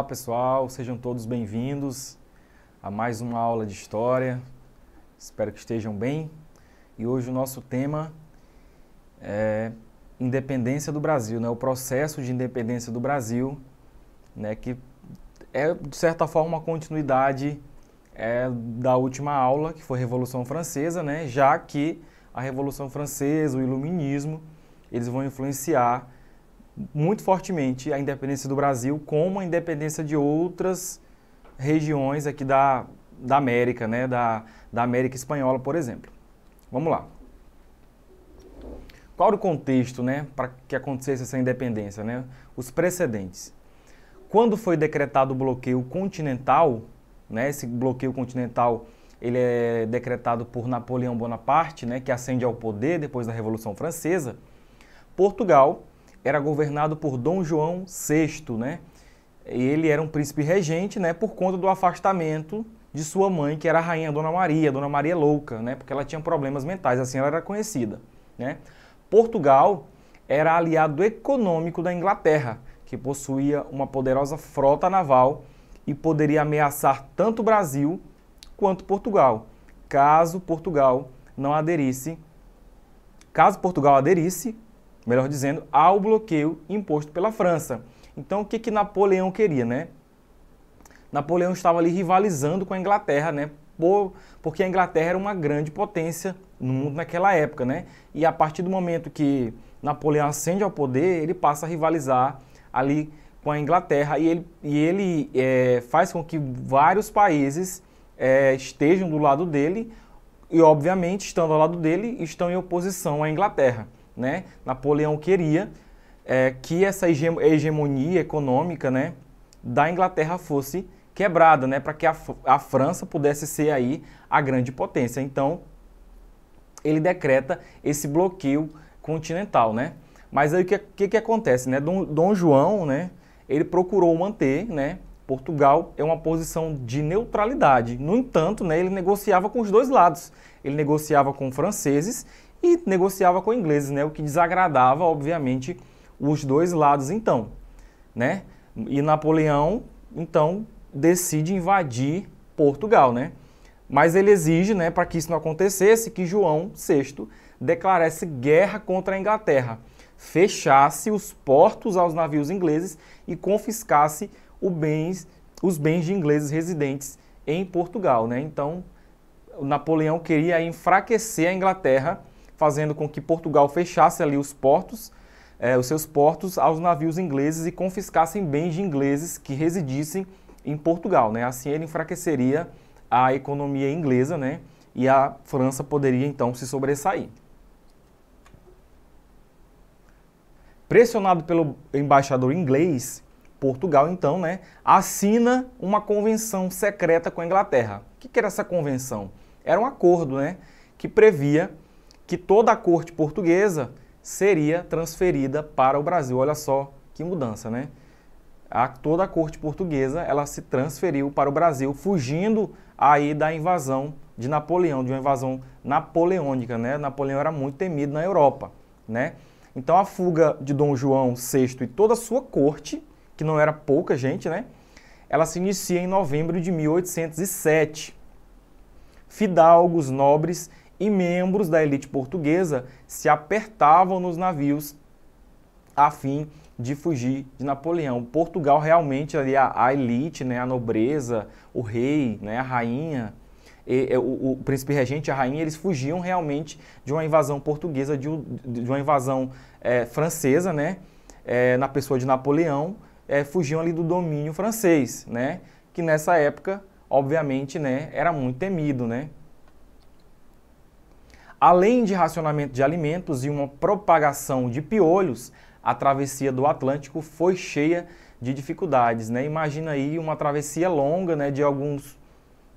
Olá pessoal, sejam todos bem-vindos a mais uma aula de história. Espero que estejam bem. E hoje o nosso tema é independência do Brasil, né? O processo de independência do Brasil, né? Que é de certa forma uma continuidade é, da última aula que foi Revolução Francesa, né? Já que a Revolução Francesa, o Iluminismo, eles vão influenciar muito fortemente a independência do Brasil como a independência de outras regiões aqui da, da América, né? da, da América Espanhola, por exemplo. Vamos lá. Qual era o contexto né, para que acontecesse essa independência? Né? Os precedentes. Quando foi decretado o bloqueio continental, né, esse bloqueio continental ele é decretado por Napoleão Bonaparte, né, que ascende ao poder depois da Revolução Francesa, Portugal era governado por Dom João VI, né? Ele era um príncipe regente, né, por conta do afastamento de sua mãe, que era a rainha Dona Maria, Dona Maria Louca, né? Porque ela tinha problemas mentais, assim ela era conhecida, né? Portugal era aliado econômico da Inglaterra, que possuía uma poderosa frota naval e poderia ameaçar tanto o Brasil quanto Portugal, caso Portugal não aderisse, caso Portugal aderisse melhor dizendo, ao bloqueio imposto pela França. Então, o que, que Napoleão queria, né? Napoleão estava ali rivalizando com a Inglaterra, né? porque a Inglaterra era uma grande potência no mundo naquela época, né? E a partir do momento que Napoleão ascende ao poder, ele passa a rivalizar ali com a Inglaterra e ele, e ele é, faz com que vários países é, estejam do lado dele e, obviamente, estando ao lado dele, estão em oposição à Inglaterra né? Napoleão queria é, que essa hegemonia econômica, né, da Inglaterra fosse quebrada, né, para que a, a França pudesse ser aí a grande potência. Então, ele decreta esse bloqueio continental, né? Mas aí o que, que, que, acontece, né? Dom, Dom João, né? Ele procurou manter, né? Portugal é uma posição de neutralidade. No entanto, né, ele negociava com os dois lados. Ele negociava com franceses e negociava com ingleses, né? O que desagradava, obviamente, os dois lados então, né? E Napoleão, então, decide invadir Portugal, né? Mas ele exige, né, para que isso não acontecesse, que João VI declarasse guerra contra a Inglaterra, fechasse os portos aos navios ingleses e confiscasse bens, os bens de ingleses residentes em Portugal, né? Então, Napoleão queria enfraquecer a Inglaterra fazendo com que Portugal fechasse ali os portos, eh, os seus portos aos navios ingleses e confiscassem bens de ingleses que residissem em Portugal, né? Assim ele enfraqueceria a economia inglesa, né? E a França poderia então se sobressair. Pressionado pelo embaixador inglês, Portugal então, né, assina uma convenção secreta com a Inglaterra. O que, que era essa convenção? Era um acordo, né, que previa que toda a corte portuguesa seria transferida para o Brasil. Olha só que mudança, né? A, toda a corte portuguesa ela se transferiu para o Brasil, fugindo aí da invasão de Napoleão, de uma invasão napoleônica, né? Napoleão era muito temido na Europa, né? Então a fuga de Dom João VI e toda a sua corte, que não era pouca gente, né? Ela se inicia em novembro de 1807. Fidalgos, nobres e membros da elite portuguesa se apertavam nos navios a fim de fugir de Napoleão. Portugal realmente ali a, a elite, né, a nobreza, o rei, né, a rainha, e, o, o, príncipe regente, a rainha, eles fugiam realmente de uma invasão portuguesa, de, de uma invasão é, francesa, né, é, na pessoa de Napoleão, é, fugiam ali do domínio francês, né, que nessa época, obviamente, né, era muito temido, né. Além de racionamento de alimentos e uma propagação de piolhos, a travessia do Atlântico foi cheia de dificuldades. Né? Imagina aí uma travessia longa né, de alguns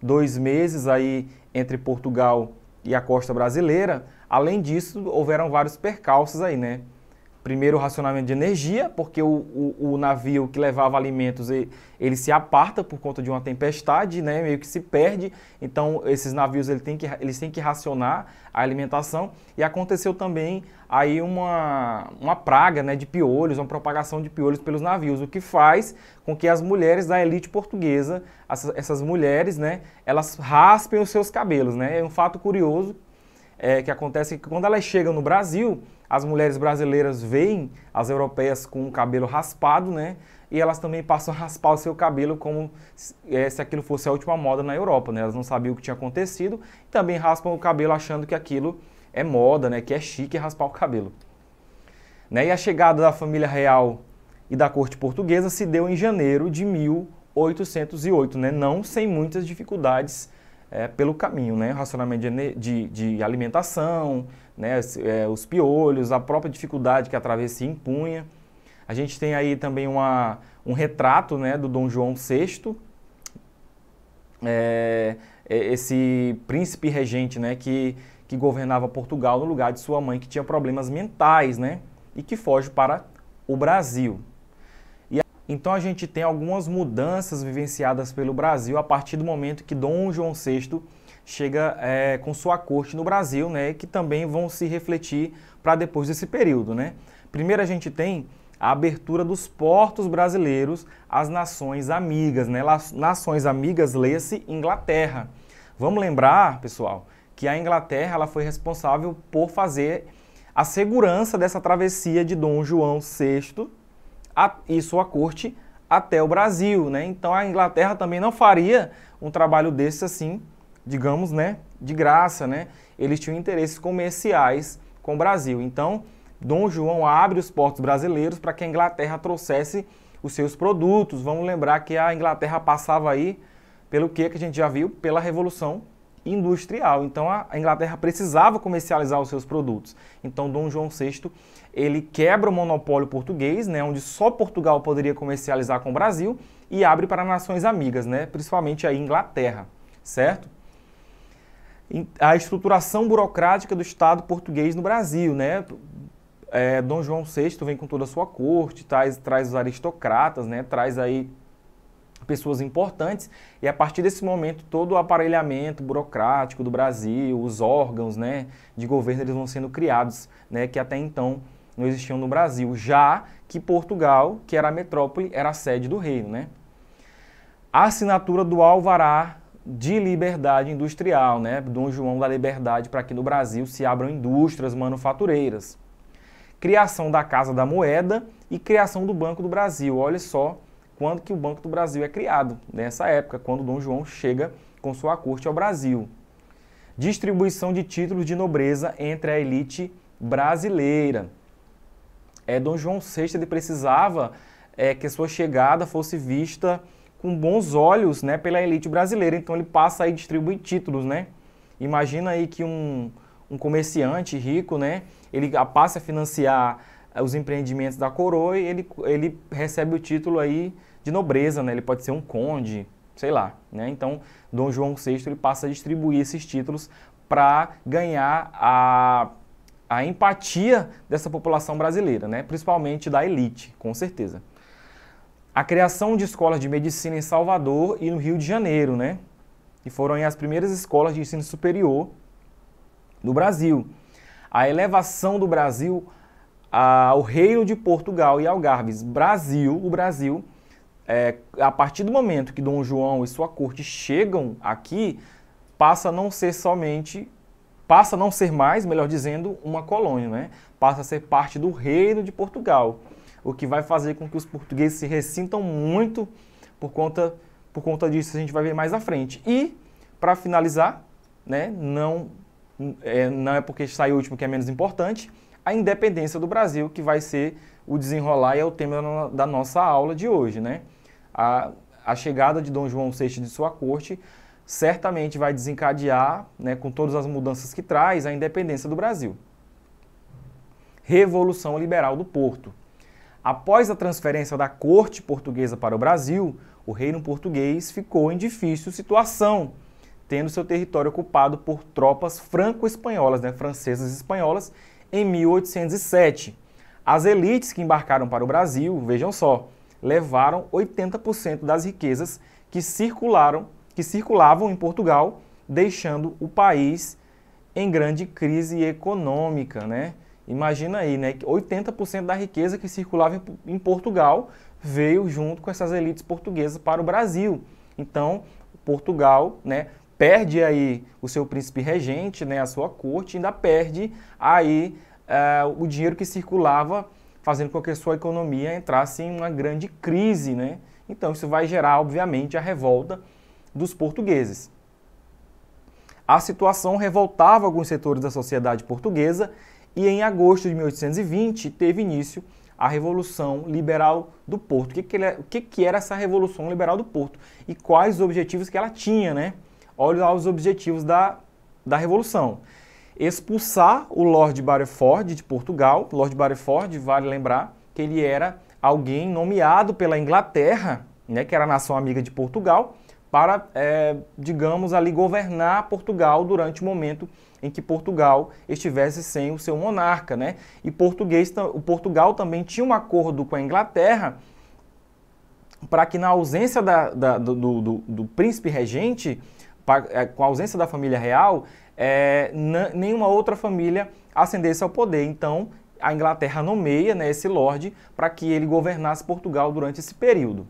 dois meses aí entre Portugal e a costa brasileira. Além disso, houveram vários percalços aí, né? primeiro o racionamento de energia, porque o, o, o, navio que levava alimentos ele, ele se aparta por conta de uma tempestade, né, meio que se perde. Então esses navios ele tem que, eles têm que racionar a alimentação. E aconteceu também aí uma, uma praga né, de piolhos, uma propagação de piolhos pelos navios, o que faz com que as mulheres da elite portuguesa, essas, essas mulheres, né, elas raspem os seus cabelos. Né? É um fato curioso é, que acontece é que quando elas chegam no Brasil, as mulheres brasileiras veem as europeias com o cabelo raspado, né? E elas também passam a raspar o seu cabelo como é, se aquilo fosse a última moda na Europa, né? Elas não sabiam o que tinha acontecido e também raspam o cabelo achando que aquilo é moda, né? Que é chique raspar o cabelo. Né? E a chegada da família real e da corte portuguesa se deu em janeiro de 1808, né? Não sem muitas dificuldades é, pelo caminho, né? Racionamento de, de, de alimentação, né? É, os piolhos, a própria dificuldade que a travessia impunha. A gente tem aí também uma, um retrato né, do Dom João VI, é, é, esse príncipe regente né, que, que governava Portugal no lugar de sua mãe que tinha problemas mentais né, e que foge para o Brasil. Então a gente tem algumas mudanças vivenciadas pelo Brasil a partir do momento que Dom João VI chega é, com sua corte no Brasil, né, que também vão se refletir para depois desse período. Né? Primeiro a gente tem a abertura dos portos brasileiros às nações amigas, né? nações amigas leia-se Inglaterra. Vamos lembrar, pessoal, que a Inglaterra ela foi responsável por fazer a segurança dessa travessia de Dom João VI a, e sua corte até o Brasil, né? Então a Inglaterra também não faria um trabalho desse assim, digamos, né, de graça, né? Eles tinham interesses comerciais com o Brasil. Então, Dom João abre os portos brasileiros para que a Inglaterra trouxesse os seus produtos. Vamos lembrar que a Inglaterra passava aí pelo que que a gente já viu, pela Revolução industrial. Então a Inglaterra precisava comercializar os seus produtos. Então Dom João VI ele quebra o monopólio português, né, onde só Portugal poderia comercializar com o Brasil e abre para nações amigas, né, principalmente a Inglaterra, certo? A estruturação burocrática do Estado português no Brasil, né? É, Dom João VI vem com toda a sua corte, traz, traz os aristocratas, né? Traz aí pessoas importantes, e a partir desse momento todo o aparelhamento burocrático do Brasil, os órgãos né, de governo, eles vão sendo criados, né, que até então não existiam no Brasil, já que Portugal, que era a metrópole, era a sede do reino. Né? A assinatura do Alvará de Liberdade Industrial, né? Dom João da Liberdade, para que no Brasil se abram indústrias manufatureiras. Criação da Casa da Moeda e criação do Banco do Brasil. Olha só quando que o Banco do Brasil é criado, nessa época, quando Dom João chega com sua corte ao Brasil. Distribuição de títulos de nobreza entre a elite brasileira. É, Dom João VI ele precisava é, que a sua chegada fosse vista com bons olhos né, pela elite brasileira, então ele passa a distribuir títulos. Né? Imagina aí que um, um comerciante rico, né, ele passa a financiar é, os empreendimentos da coroa e ele, ele recebe o título aí de nobreza, né? Ele pode ser um conde, sei lá, né? Então, Dom João VI ele passa a distribuir esses títulos para ganhar a, a empatia dessa população brasileira, né? Principalmente da elite, com certeza. A criação de escolas de medicina em Salvador e no Rio de Janeiro, né? Que foram as primeiras escolas de ensino superior no Brasil. A elevação do Brasil ao reino de Portugal e Algarves. Brasil, o Brasil é, a partir do momento que Dom João e sua corte chegam aqui, passa a não ser somente, passa a não ser mais, melhor dizendo, uma colônia, né? passa a ser parte do reino de Portugal, o que vai fazer com que os portugueses se ressintam muito por conta, por conta disso, a gente vai ver mais à frente. E, para finalizar, né, não, é, não é porque sai o último que é menos importante, a independência do Brasil, que vai ser o desenrolar e é o tema da nossa aula de hoje, né? a, a chegada de Dom João VI de sua corte certamente vai desencadear, né, com todas as mudanças que traz, a independência do Brasil. Revolução Liberal do Porto. Após a transferência da corte portuguesa para o Brasil, o reino português ficou em difícil situação, tendo seu território ocupado por tropas franco-espanholas, né, francesas e espanholas, em 1807. As elites que embarcaram para o Brasil, vejam só, levaram 80% das riquezas que circularam, que circulavam em Portugal, deixando o país em grande crise econômica, né? Imagina aí, né, 80% da riqueza que circulava em Portugal veio junto com essas elites portuguesas para o Brasil. Então, Portugal, né, perde aí o seu príncipe regente, né, a sua corte, ainda perde aí uh, o dinheiro que circulava fazendo com que sua economia entrasse em uma grande crise, né? Então isso vai gerar, obviamente, a revolta dos portugueses. A situação revoltava alguns setores da sociedade portuguesa e em agosto de 1820 teve início a Revolução Liberal do Porto. O que, que, é, o que, que era essa Revolução Liberal do Porto e quais os objetivos que ela tinha, né? Olha lá os objetivos da, da Revolução expulsar o Lord Barreford de Portugal. Lord Barreford, vale lembrar, que ele era alguém nomeado pela Inglaterra, né, que era a nação amiga de Portugal, para, é, digamos, ali governar Portugal durante o momento em que Portugal estivesse sem o seu monarca, né? E português, o Portugal também tinha um acordo com a Inglaterra para que na ausência da, da, do, do, do, príncipe regente, pra, é, eh, com a ausência da família real, é, nenhuma outra família ascendesse ao poder. Então, a Inglaterra nomeia né, esse Lorde para que ele governasse Portugal durante esse período.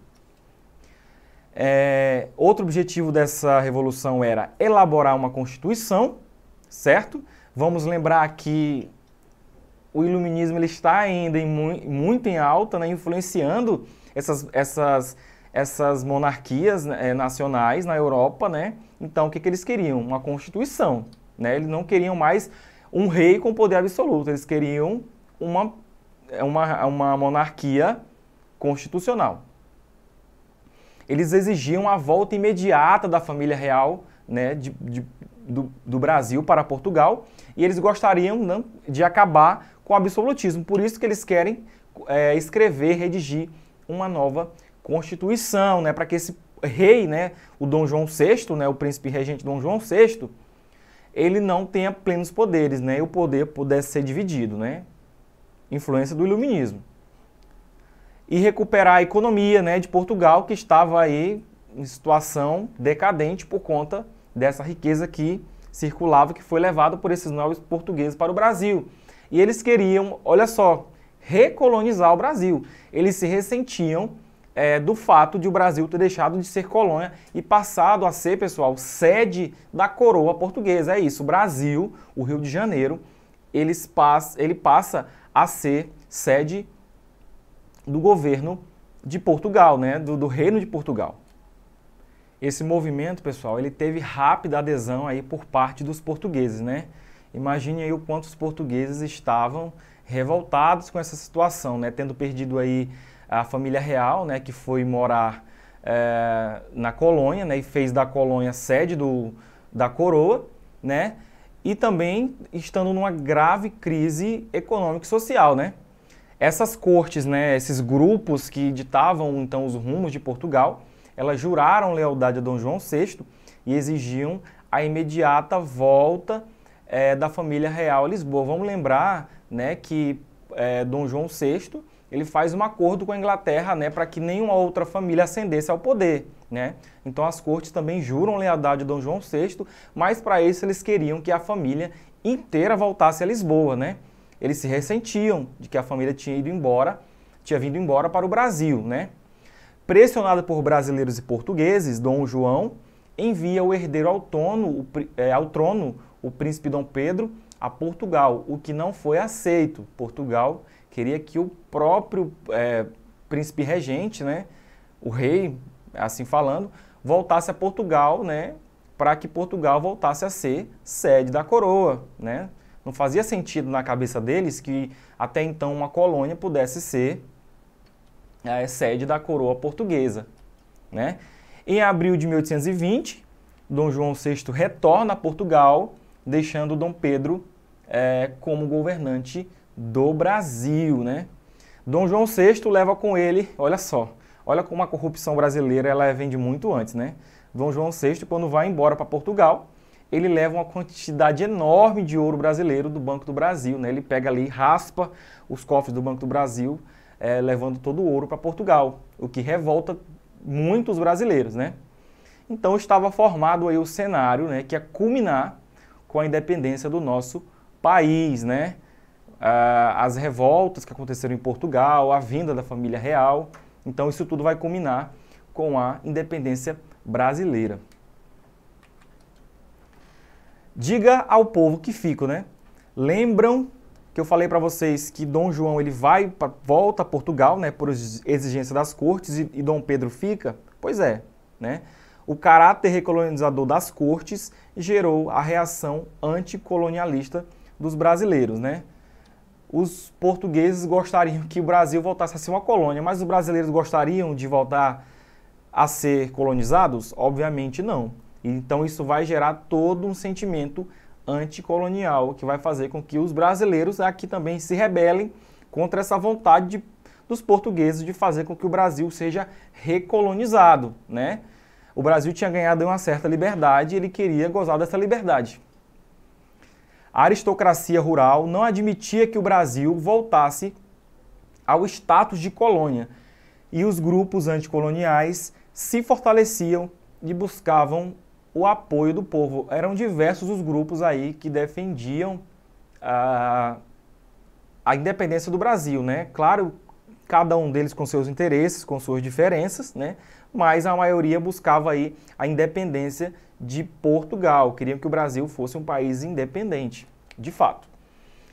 É, outro objetivo dessa revolução era elaborar uma constituição, certo? Vamos lembrar que o iluminismo ele está ainda em mu muito em alta, né, influenciando essas, essas, essas monarquias né, nacionais na Europa, né? Então, o que, que eles queriam? Uma constituição. Né? Eles não queriam mais um rei com poder absoluto, eles queriam uma, é uma, é uma monarquia constitucional. Eles exigiam a volta imediata da família real né, de, de, do, do, Brasil para Portugal e eles gostariam né, de acabar com o absolutismo. Por isso que eles querem é, escrever, redigir uma nova Constituição, né, para que esse rei, né, o Dom João VI, né, o príncipe regente Dom João VI, ele não tenha plenos poderes, né, e o poder pudesse ser dividido, né, influência do iluminismo. E recuperar a economia, né, de Portugal, que estava aí em situação decadente por conta dessa riqueza que circulava, que foi levada por esses novos portugueses para o Brasil. E eles queriam, olha só, recolonizar o Brasil. Eles se ressentiam é, do fato de o Brasil ter deixado de ser colônia e passado a ser, pessoal, sede da coroa portuguesa. É isso, o Brasil, o Rio de Janeiro, eles pass ele passa a ser sede do governo de Portugal, né? do, do Reino de Portugal. Esse movimento, pessoal, ele teve rápida adesão aí por parte dos portugueses, né? Imagine aí o quanto os portugueses estavam revoltados com essa situação, né? Tendo perdido aí a família real, né, que foi morar é, na colônia, né, e fez da colônia sede do, da coroa, né, e também estando numa grave crise econômica e social, né. Essas cortes, né, esses grupos que ditavam então os rumos de Portugal, elas juraram lealdade a Dom João VI e exigiam a imediata volta é, da família real a Lisboa. Vamos lembrar, né, que é, Dom João VI ele faz um acordo com a Inglaterra né, para que nenhuma outra família ascendesse ao poder. Né? Então as cortes também juram lealdade a Dom João VI, mas para isso eles queriam que a família inteira voltasse a Lisboa. Né? Eles se ressentiam de que a família tinha ido embora, tinha vindo embora para o Brasil. Né? Pressionado por brasileiros e portugueses, Dom João envia o herdeiro ao trono, é, ao trono, o príncipe Dom Pedro, a Portugal, o que não foi aceito. Portugal queria que o próprio é, príncipe regente, né, o rei, assim falando, voltasse a Portugal, né, para que Portugal voltasse a ser sede da coroa, né? Não fazia sentido na cabeça deles que até então uma colônia pudesse ser é, sede da coroa portuguesa, né? Em abril de 1820, Dom João VI retorna a Portugal, deixando Dom Pedro é, como governante do Brasil, né? Dom João VI leva com ele, olha só, olha como a corrupção brasileira ela vem de muito antes, né? Dom João VI, quando vai embora para Portugal, ele leva uma quantidade enorme de ouro brasileiro do Banco do Brasil, né? Ele pega ali, raspa os cofres do Banco do Brasil, é, levando todo o ouro para Portugal, o que revolta muitos brasileiros, né? Então estava formado aí o cenário, né, que ia culminar com a independência do nosso país, né? Ah, as revoltas que aconteceram em Portugal, a vinda da família real. Então, isso tudo vai culminar com a independência brasileira. Diga ao povo que fico, né? Lembram que eu falei para vocês que Dom João ele vai pra, volta a Portugal, né, por exigência das cortes e, e Dom Pedro fica? Pois é, né? O caráter recolonizador das cortes gerou a reação anticolonialista dos brasileiros, né? os portugueses gostariam que o Brasil voltasse a ser uma colônia, mas os brasileiros gostariam de voltar a ser colonizados? Obviamente não. Então isso vai gerar todo um sentimento anticolonial que vai fazer com que os brasileiros aqui também se rebelem contra essa vontade de, dos portugueses de fazer com que o Brasil seja recolonizado, né? O Brasil tinha ganhado uma certa liberdade, ele queria gozar dessa liberdade a aristocracia rural não admitia que o Brasil voltasse ao status de colônia e os grupos anticoloniais se fortaleciam e buscavam o apoio do povo. Eram diversos os grupos aí que defendiam a, ah, a independência do Brasil, né? Claro, cada um deles com seus interesses, com suas diferenças, né? Mas a maioria buscava aí a independência de Portugal, queriam que o Brasil fosse um país independente, de fato.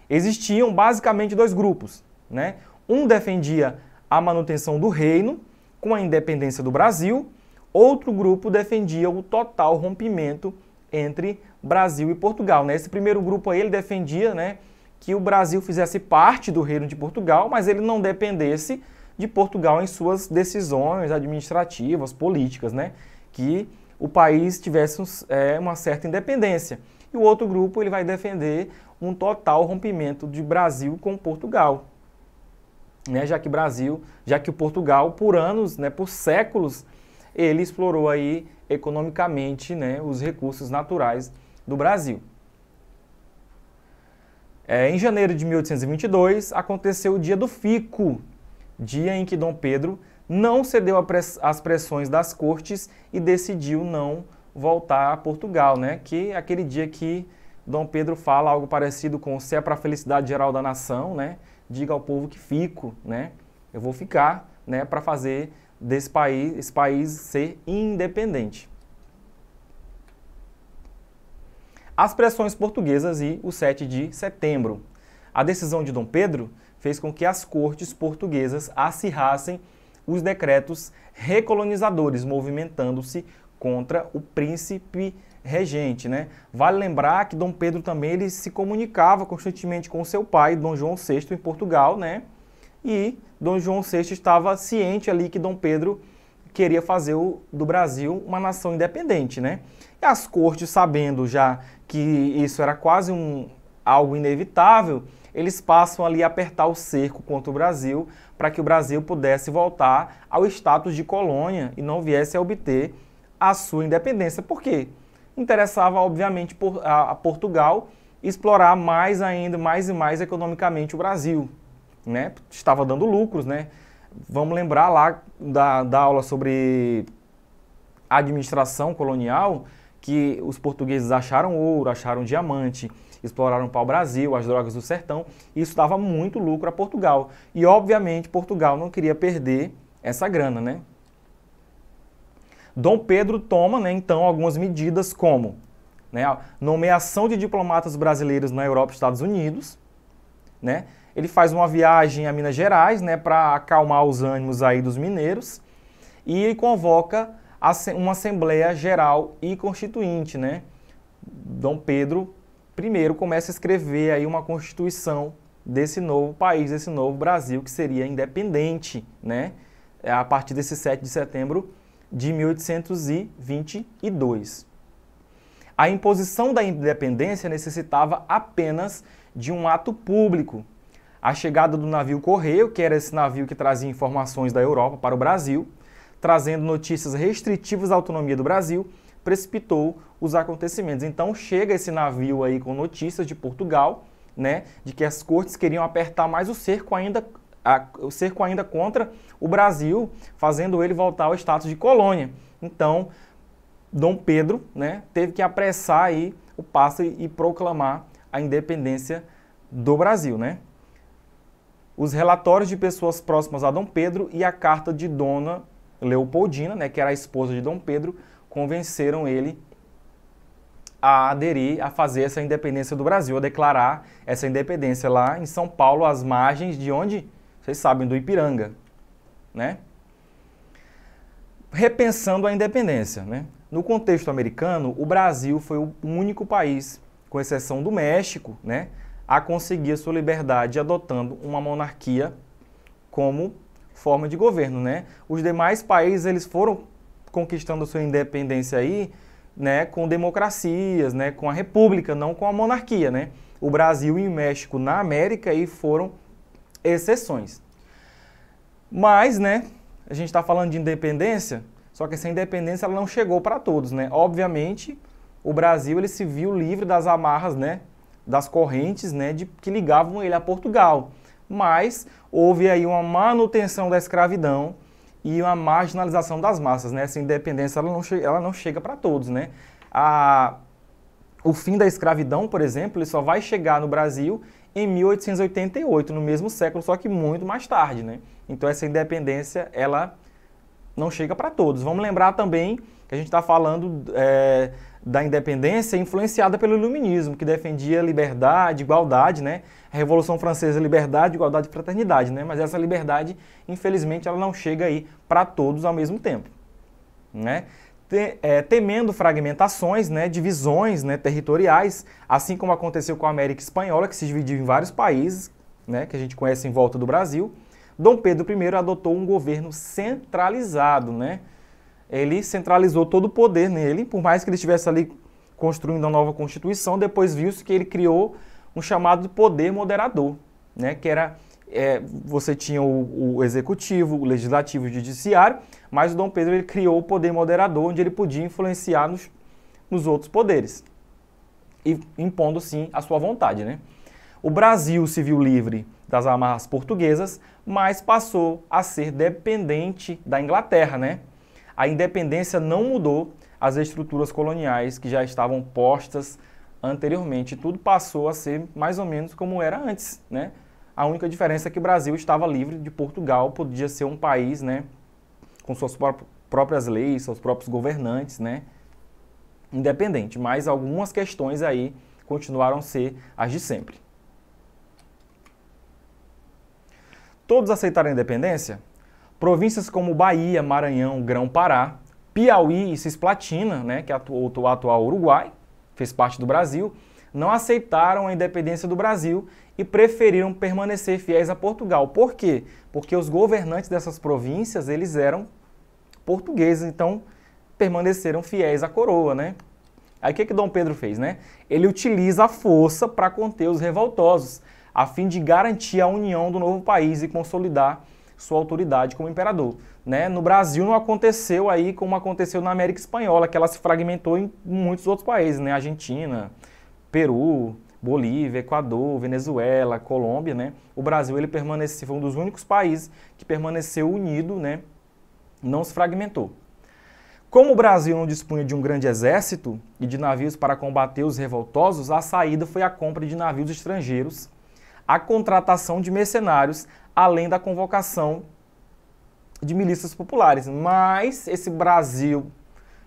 Existiam basicamente dois grupos, né? Um defendia a manutenção do reino com a independência do Brasil, outro grupo defendia o total rompimento entre Brasil e Portugal. Né? primeiro grupo aí ele defendia né, que o Brasil fizesse parte do reino de Portugal, mas ele não dependesse de Portugal em suas decisões administrativas, políticas, né? que o país tivesse é, uma certa independência. E o outro grupo ele vai defender um total rompimento de Brasil com Portugal, né? Já que Brasil, já que o Portugal por anos, né, por séculos, ele explorou aí economicamente, né, os recursos naturais do Brasil. É, em janeiro de 1822 aconteceu o Dia do Fico, dia em que Dom Pedro não cedeu às pressões das cortes e decidiu não voltar a Portugal, né? Que é aquele dia que Dom Pedro fala algo parecido com se é para a felicidade geral da nação, né? Diga ao povo que fico, né? Eu vou ficar, né, para fazer desse país, esse país ser independente. As pressões portuguesas e o 7 de setembro. A decisão de Dom Pedro fez com que as cortes portuguesas acirrassem os decretos recolonizadores, movimentando-se contra o príncipe regente, né? Vale lembrar que Dom Pedro também ele se comunicava constantemente com seu pai, Dom João VI, em Portugal, né? E Dom João VI estava ciente ali que Dom Pedro queria fazer o, do Brasil uma nação independente, né? E as cortes, sabendo já que isso era quase um algo inevitável, eles passam ali a apertar o cerco contra o Brasil para que o Brasil pudesse voltar ao status de colônia e não viesse a obter a sua independência. Por quê? Interessava, obviamente, por, a, a Portugal explorar mais ainda, mais e mais economicamente o Brasil. Né? Estava dando lucros, né? Vamos lembrar lá da, da aula sobre administração colonial que os portugueses acharam ouro, acharam diamante, exploraram o pau-brasil, as drogas do sertão, e isso dava muito lucro a Portugal. E, obviamente, Portugal não queria perder essa grana, né? Dom Pedro toma, né, então, algumas medidas como né, nomeação de diplomatas brasileiros na Europa e Estados Unidos, né? Ele faz uma viagem a Minas Gerais, né, para acalmar os ânimos aí dos mineiros, e convoca uma Assembleia Geral e Constituinte, né? Dom Pedro primeiro começa a escrever aí uma constituição desse novo país, desse novo Brasil que seria independente, né? É a partir desse 7 de setembro de 1822. A imposição da independência necessitava apenas de um ato público. A chegada do navio Correio, que era esse navio que trazia informações da Europa para o Brasil, trazendo notícias restritivas à autonomia do Brasil, precipitou os acontecimentos. Então chega esse navio aí com notícias de Portugal, né, de que as cortes queriam apertar mais o cerco ainda a, o cerco ainda contra o Brasil, fazendo ele voltar ao status de colônia. Então, Dom Pedro, né, teve que apressar aí o passo e, e proclamar a independência do Brasil, né? Os relatórios de pessoas próximas a Dom Pedro e a carta de Dona Leopoldina, né, que era a esposa de Dom Pedro, convenceram ele a aderir, a fazer essa independência do Brasil, a declarar essa independência lá em São Paulo, às margens de onde? Vocês sabem, do Ipiranga, né? Repensando a independência, né? No contexto americano, o Brasil foi o único país, com exceção do México, né, a conseguir a sua liberdade adotando uma monarquia como forma de governo, né? Os demais países eles foram conquistando sua independência aí, né, com democracias, né, com a república, não com a monarquia, né? O Brasil e o México na América aí foram exceções. Mas, né, a gente está falando de independência, só que essa independência ela não chegou para todos, né? Obviamente, o Brasil ele se viu livre das amarras, né, das correntes, né, de, que ligavam ele a Portugal. Mas houve aí uma manutenção da escravidão, e uma marginalização das massas, né? Essa independência ela não, ela não chega para todos, né? A, o fim da escravidão, por exemplo, ele só vai chegar no Brasil em 1888, no mesmo século, só que muito mais tarde, né? Então essa independência ela não chega para todos. Vamos lembrar também que a gente está falando é, da independência influenciada pelo iluminismo, que defendia liberdade, igualdade, né? A Revolução Francesa, liberdade, igualdade e fraternidade, né? Mas essa liberdade, infelizmente, ela não chega aí para todos ao mesmo tempo, né? É, temendo fragmentações, né, divisões né, territoriais, assim como aconteceu com a América Espanhola, que se dividiu em vários países, né, que a gente conhece em volta do Brasil, Dom Pedro I adotou um governo centralizado, né, ele centralizou todo o poder nele, por mais que ele estivesse ali construindo a nova Constituição, depois viu-se que ele criou um chamado poder moderador, né? que era, é, você tinha o, o, executivo, o legislativo e o judiciário, mas o Dom Pedro ele criou o poder moderador, onde ele podia influenciar nos, nos outros poderes, e impondo, sim, a sua vontade. Né? O Brasil se viu livre das amarras portuguesas, mas passou a ser dependente da Inglaterra, né? a independência não mudou as estruturas coloniais que já estavam postas anteriormente. Tudo passou a ser mais ou menos como era antes, né? A única diferença é que o Brasil estava livre de Portugal, podia ser um país, né, com suas próprias leis, seus próprios governantes, né, independente. Mas algumas questões aí continuaram a ser as de sempre. Todos aceitaram a independência? Províncias como Bahia, Maranhão, Grão-Pará, Piauí e Cisplatina, né, que é o atual Uruguai, fez parte do Brasil, não aceitaram a independência do Brasil e preferiram permanecer fiéis a Portugal. Por quê? Porque os governantes dessas províncias, eles eram portugueses, então permaneceram fiéis à coroa, né? Aí o que, que Dom Pedro fez, né? Ele utiliza a força para conter os revoltosos, a fim de garantir a união do novo país e consolidar sua autoridade como imperador. Né? No Brasil não aconteceu aí como aconteceu na América Espanhola, que ela se fragmentou em muitos outros países, né? Argentina, Peru, Bolívia, Equador, Venezuela, Colômbia, né? O Brasil ele permaneceu, foi um dos únicos países que permaneceu unido, né? Não se fragmentou. Como o Brasil não dispunha de um grande exército e de navios para combater os revoltosos, a saída foi a compra de navios estrangeiros, a contratação de mercenários, além da convocação de milícias populares. Mas esse Brasil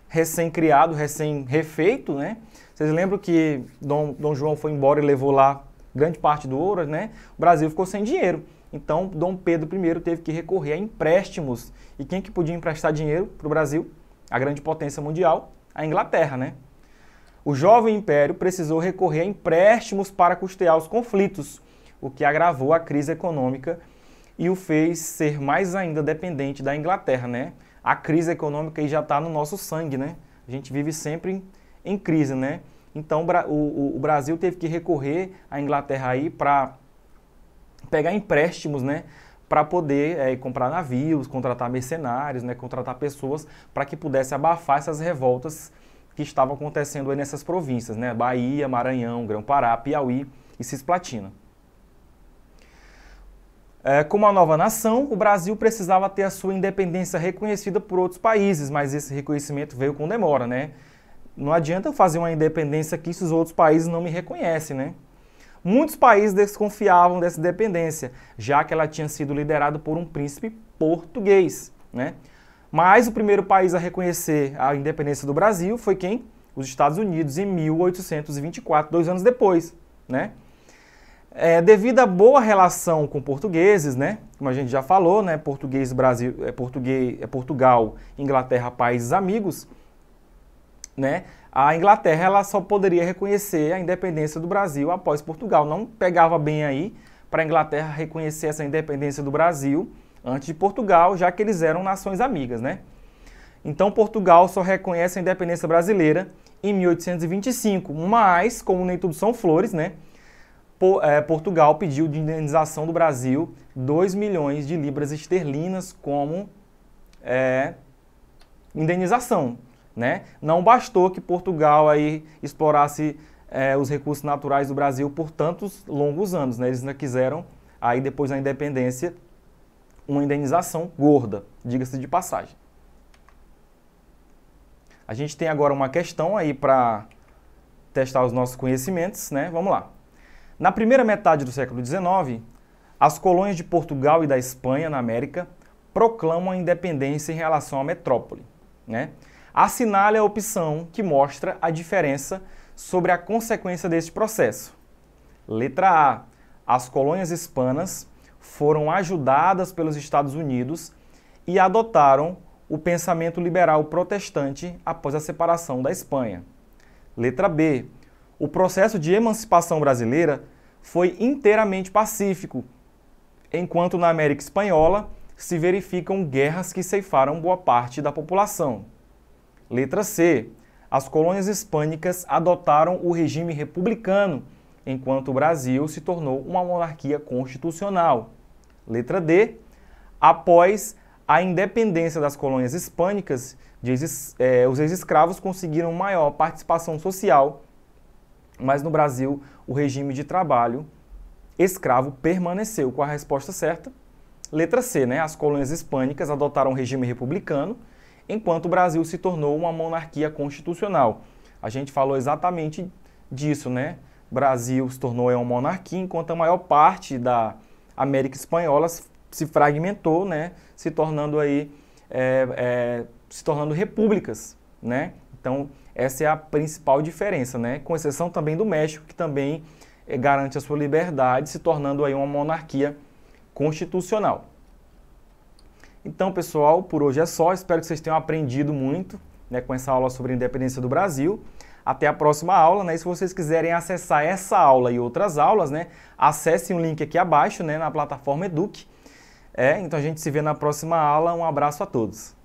recém-criado, recém-refeito, né? Vocês lembram que Dom, Dom João foi embora e levou lá grande parte do ouro, né? O Brasil ficou sem dinheiro. Então, Dom Pedro I teve que recorrer a empréstimos. E quem que podia emprestar dinheiro para o Brasil? A grande potência mundial, a Inglaterra, né? O jovem império precisou recorrer a empréstimos para custear os conflitos, o que agravou a crise econômica e o fez ser mais ainda dependente da Inglaterra, né? A crise econômica já está no nosso sangue, né? A gente vive sempre em crise, né? Então o, o Brasil teve que recorrer à Inglaterra aí para pegar empréstimos, né? Para poder é, comprar navios, contratar mercenários, né? Contratar pessoas para que pudesse abafar essas revoltas que estavam acontecendo aí nessas províncias, né? Bahia, Maranhão, Grão-Pará, Piauí e Cisplatina. É, como uma nova nação, o Brasil precisava ter a sua independência reconhecida por outros países, mas esse reconhecimento veio com demora, né? Não adianta eu fazer uma independência aqui se os outros países não me reconhecem, né? Muitos países desconfiavam dessa independência, já que ela tinha sido liderada por um príncipe português, né? Mas o primeiro país a reconhecer a independência do Brasil foi quem? Os Estados Unidos, em 1824, dois anos depois, né? É, devido à boa relação com portugueses, né, como a gente já falou, né, português Brasil, é, português, é Portugal, Inglaterra, países amigos, né, a Inglaterra ela só poderia reconhecer a independência do Brasil após Portugal. Não pegava bem aí para a Inglaterra reconhecer essa independência do Brasil antes de Portugal, já que eles eram nações amigas, né? Então Portugal só reconhece a independência brasileira em 1825, mas como nem tudo são flores, né? Eh, Portugal pediu de indenização do Brasil 2 milhões de libras esterlinas como é, indenização. Né? Não bastou que Portugal aí explorasse é, os recursos naturais do Brasil por tantos longos anos. Né? Eles ainda quiseram, aí depois da independência, uma indenização gorda, diga-se de passagem. A gente tem agora uma questão aí para testar os nossos conhecimentos, né? Vamos lá. Na primeira metade do século XIX, as colônias de Portugal e da Espanha na América proclamam a independência em relação à metrópole. Né? Assinale a opção que mostra a diferença sobre a consequência deste processo. Letra A. As colônias hispanas foram ajudadas pelos Estados Unidos e adotaram o pensamento liberal protestante após a separação da Espanha. Letra B o processo de emancipação brasileira foi inteiramente pacífico, enquanto na América Espanhola se verificam guerras que ceifaram boa parte da população. Letra C. As colônias hispânicas adotaram o regime republicano, enquanto o Brasil se tornou uma monarquia constitucional. Letra D. Após a independência das colônias hispânicas, eh, os ex-escravos conseguiram maior participação social mas no Brasil, o regime de trabalho escravo permaneceu com a resposta certa. Letra C, né? As colônias hispânicas adotaram um regime republicano, enquanto o Brasil se tornou uma monarquia constitucional. A gente falou exatamente disso, né? O Brasil se tornou uma monarquia, enquanto a maior parte da América Espanhola se fragmentou, né? Se tornando aí, é, é, se tornando repúblicas, né? Então, essa é a principal diferença, né? Com exceção também do México, que também eh, garante a sua liberdade, se tornando aí uma monarquia constitucional. Então, pessoal, por hoje é só. Espero que vocês tenham aprendido muito né, com essa aula sobre a independência do Brasil. Até a próxima aula, né? E se vocês quiserem acessar essa aula e outras aulas, né? Acessem o link aqui abaixo, né? Na plataforma Eduque. É, então a gente se vê na próxima aula. Um abraço a todos.